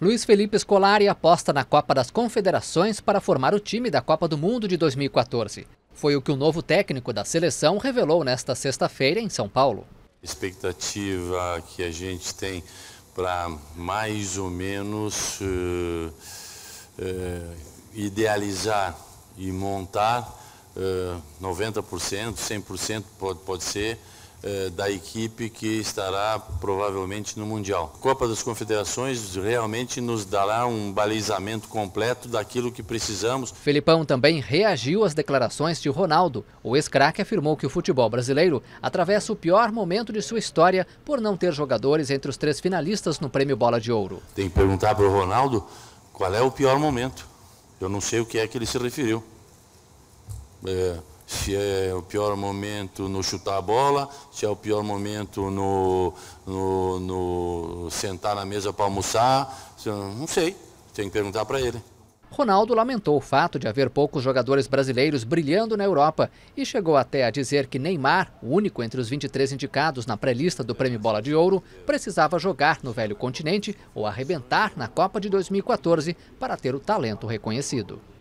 Luiz Felipe Scolari aposta na Copa das Confederações para formar o time da Copa do Mundo de 2014. Foi o que o novo técnico da seleção revelou nesta sexta-feira em São Paulo. A expectativa que a gente tem para mais ou menos uh, uh, idealizar e montar uh, 90%, 100% pode, pode ser eh, da equipe que estará provavelmente no Mundial. A Copa das Confederações realmente nos dará um balizamento completo daquilo que precisamos. Felipão também reagiu às declarações de Ronaldo. O ex-craque afirmou que o futebol brasileiro atravessa o pior momento de sua história por não ter jogadores entre os três finalistas no Prêmio Bola de Ouro. Tem que perguntar para o Ronaldo qual é o pior momento. Eu não sei o que é que ele se referiu. É, se é o pior momento no chutar a bola, se é o pior momento no, no, no sentar na mesa para almoçar, não sei, tem que perguntar para ele. Ronaldo lamentou o fato de haver poucos jogadores brasileiros brilhando na Europa e chegou até a dizer que Neymar, o único entre os 23 indicados na pré-lista do Prêmio Bola de Ouro, precisava jogar no velho continente ou arrebentar na Copa de 2014 para ter o talento reconhecido.